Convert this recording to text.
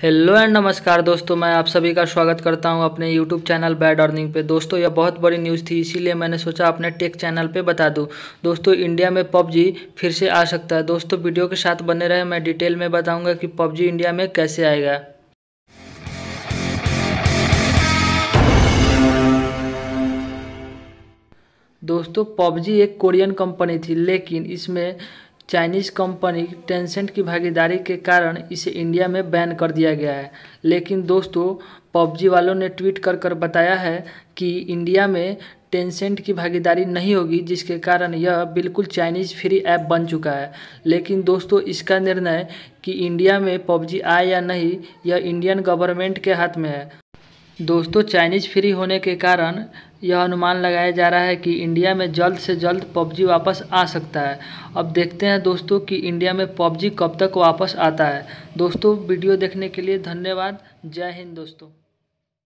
hello and नमस्कार दोस्तों मैं आप सभी का स्वागत करता हूं अपने यूट्यूब चैनल बैड अर्निंग पे दोस्तों यह बहुत बड़ी न्यूज़ थी इसीलिए मैंने सोचा अपने टेक चैनल पे बता दूं दोस्तों इंडिया में पबजी फिर से आ सकता है दोस्तों वीडियो के साथ बने रहे मैं डिटेल में बताऊंगा कि पबजी इंडिया में कैसे आएगा दोस्तों पबजी एक कोरियन कंपनी थी लेकिन इसमें चाइनीज कंपनी टेंसेंट की भागीदारी के कारण इसे इंडिया में बैन कर दिया गया है लेकिन दोस्तों पबजी वालों ने ट्वीट कर कर बताया है कि इंडिया में टेंसेंट की भागीदारी नहीं होगी जिसके कारण यह बिल्कुल चाइनीज़ फ्री ऐप बन चुका है लेकिन दोस्तों इसका निर्णय कि इंडिया में पबजी आए या नहीं यह इंडियन गवर्नमेंट के हाथ में है दोस्तों चाइनीज़ फ्री होने के कारण यह अनुमान लगाया जा रहा है कि इंडिया में जल्द से जल्द पबजी वापस आ सकता है अब देखते हैं दोस्तों कि इंडिया में पबजी कब तक वापस आता है दोस्तों वीडियो देखने के लिए धन्यवाद जय हिंद दोस्तों